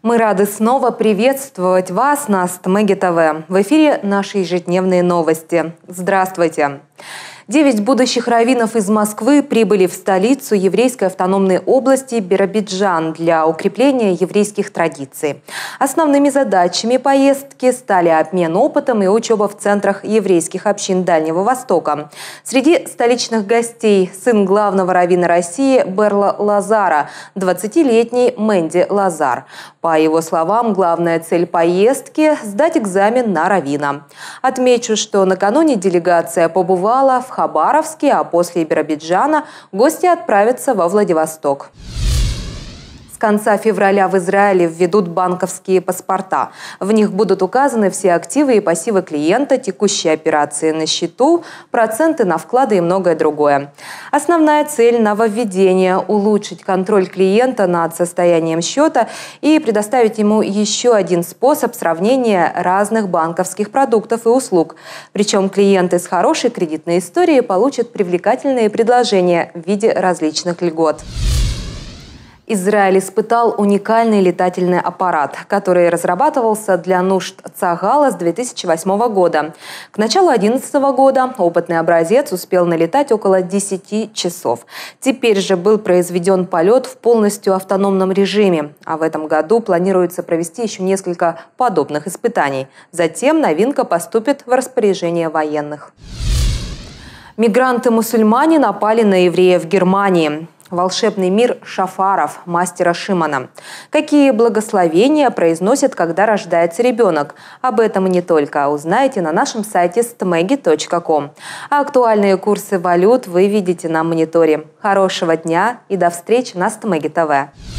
Мы рады снова приветствовать вас на Стмеги ТВ. В эфире наши ежедневные новости. Здравствуйте! Здравствуйте! Девять будущих раввинов из Москвы прибыли в столицу еврейской автономной области Биробиджан для укрепления еврейских традиций. Основными задачами поездки стали обмен опытом и учеба в центрах еврейских общин Дальнего Востока. Среди столичных гостей сын главного раввина России Берла Лазара, 20-летний Мэнди Лазар. По его словам, главная цель поездки – сдать экзамен на раввина. Отмечу, что накануне делегация побывала в Хабаровске, а после Биробиджана гости отправятся во Владивосток. С конца февраля в Израиле введут банковские паспорта. В них будут указаны все активы и пассивы клиента, текущие операции на счету, проценты на вклады и многое другое. Основная цель нововведения – улучшить контроль клиента над состоянием счета и предоставить ему еще один способ сравнения разных банковских продуктов и услуг. Причем клиенты с хорошей кредитной историей получат привлекательные предложения в виде различных льгот. Израиль испытал уникальный летательный аппарат, который разрабатывался для нужд Цагала с 2008 года. К началу 2011 года опытный образец успел налетать около 10 часов. Теперь же был произведен полет в полностью автономном режиме, а в этом году планируется провести еще несколько подобных испытаний. Затем новинка поступит в распоряжение военных. Мигранты-мусульмане напали на евреев в Германии волшебный мир Шафаров, мастера Шимана. Какие благословения произносят, когда рождается ребенок? Об этом и не только. Узнаете на нашем сайте stmegi.com. А актуальные курсы валют вы видите на мониторе. Хорошего дня и до встречи на Стмеги ТВ.